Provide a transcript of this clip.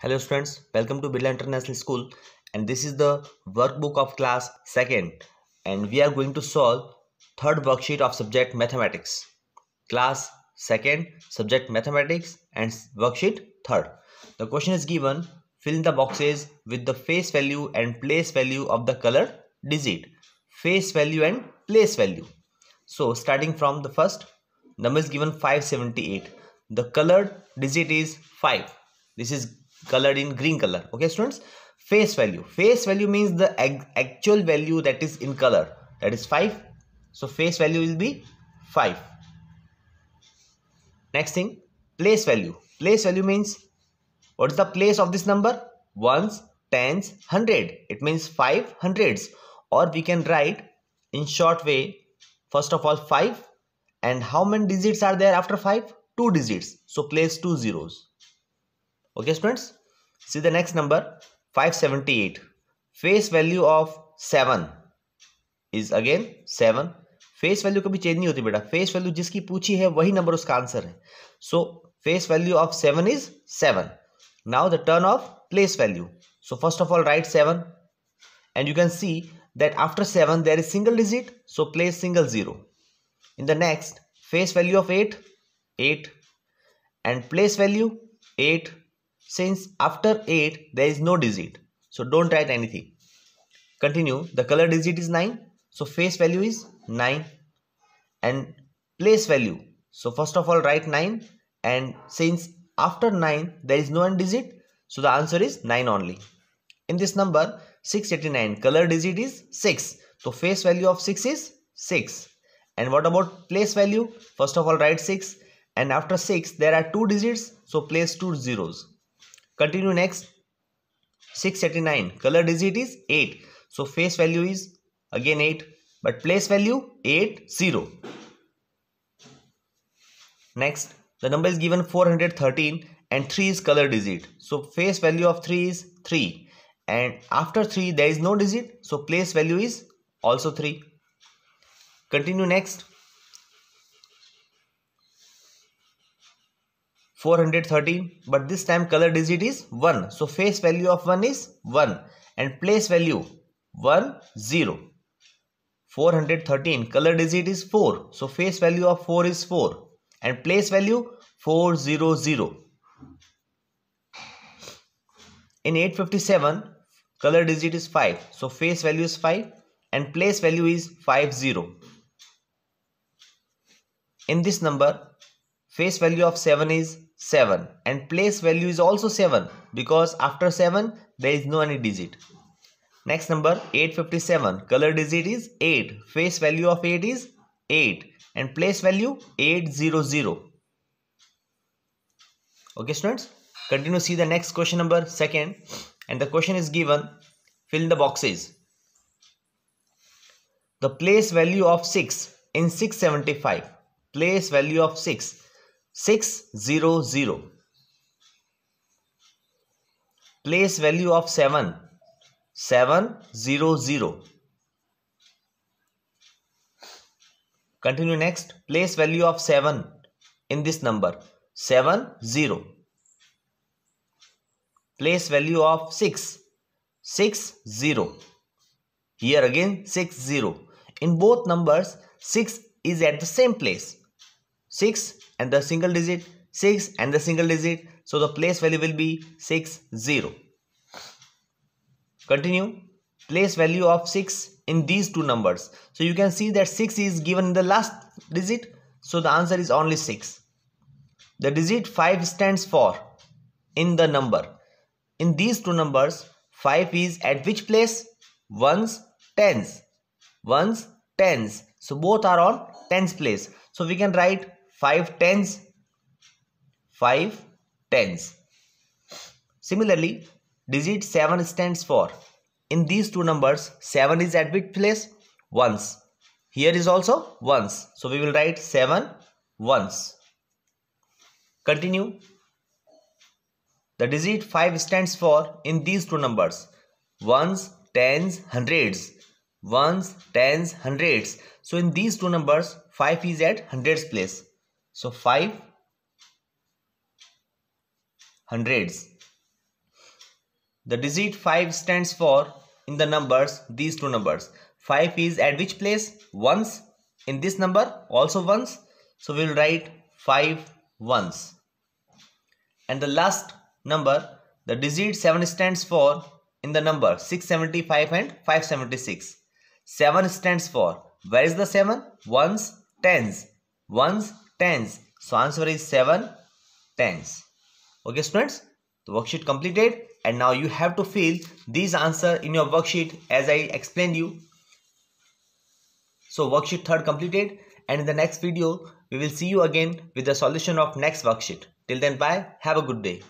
Hello students, welcome to Birla International School and this is the workbook of class 2nd and we are going to solve third worksheet of subject mathematics. Class 2nd, subject mathematics and worksheet 3rd. The question is given, fill in the boxes with the face value and place value of the color digit. Face value and place value. So starting from the first, number is given 578. The colored digit is 5. This is colored in green color okay students face value face value means the actual value that is in color that is 5 so face value will be 5 next thing place value place value means what is the place of this number ones tens hundred it means five hundreds or we can write in short way first of all five and how many digits are there after five two digits so place two zeros okay students See the next number 578. Face value of 7 is again 7. Face value कभी change नहीं होती बेटा face value जिसकी पूछी है वही number उसका answer है so face value of seven is seven now the turn of place value so first of all write seven and you can see that after 7 there is single digit so place single 0 in the next face value of 8 8 and place value 8 Since after 8 there is no digit. So don't write anything. Continue. The color digit is 9. So face value is 9 and place value. So first of all write 9 and since after 9 there is no end digit. So the answer is 9 only. In this number 689 color digit is 6. So face value of 6 is 6. And what about place value? First of all write 6 and after 6 there are two digits so place two zeros. Continue next. 639. Color digit is 8. So face value is again 8. But place value 8, 0. Next, the number is given 413 and 3 is color digit. So face value of 3 is 3. And after 3 there is no digit. So place value is also 3. Continue next. 430 but this time color digit is 1 so face value of 1 is 1 and place value 1 0 413 color digit is 4 so face value of 4 is 4 and place value 400 in 857 color digit is 5 so face value is 5 and place value is 50 in this number face value of 7 is 7 and place value is also 7 because after 7 there is no any digit. Next number 857 color digit is 8 face value of 8 is 8 and place value 800. Okay students continue see the next question number second and the question is given fill in the boxes. The place value of 6 in 675 place value of 6 600 place value of 7 700 continue next place value of 7 in this number 70 place value of 6 60 here again 60 in both numbers 6 is at the same place 6 and the single digit, 6 and the single digit. So the place value will be 6, 0. Continue. Place value of 6 in these two numbers. So you can see that 6 is given in the last digit. So the answer is only 6. The digit 5 stands for in the number. In these two numbers, 5 is at which place? 1's, 10's. 1's, 10's. So both are on 10's place. So we can write 5 tens, 5 tens. Similarly, digit 7 stands for. In these two numbers, 7 is at which place? Once. Here is also once. So we will write 7 once. Continue. The digit 5 stands for in these two numbers. Ones, tens, hundreds. Ones, tens, hundreds. So in these two numbers, 5 is at hundreds place. So 5 hundreds. The digit 5 stands for in the numbers these two numbers. 5 is at which place? Once. In this number also once. So we will write 5 once. And the last number the digit 7 stands for in the number 675 and 576. 7 stands for where is the 7? Ones, tens. Ones, tens. So answer is 7 tens. Okay students, the worksheet completed and now you have to fill these answer in your worksheet as I explained you. So worksheet third completed and in the next video we will see you again with the solution of next worksheet. Till then bye, have a good day.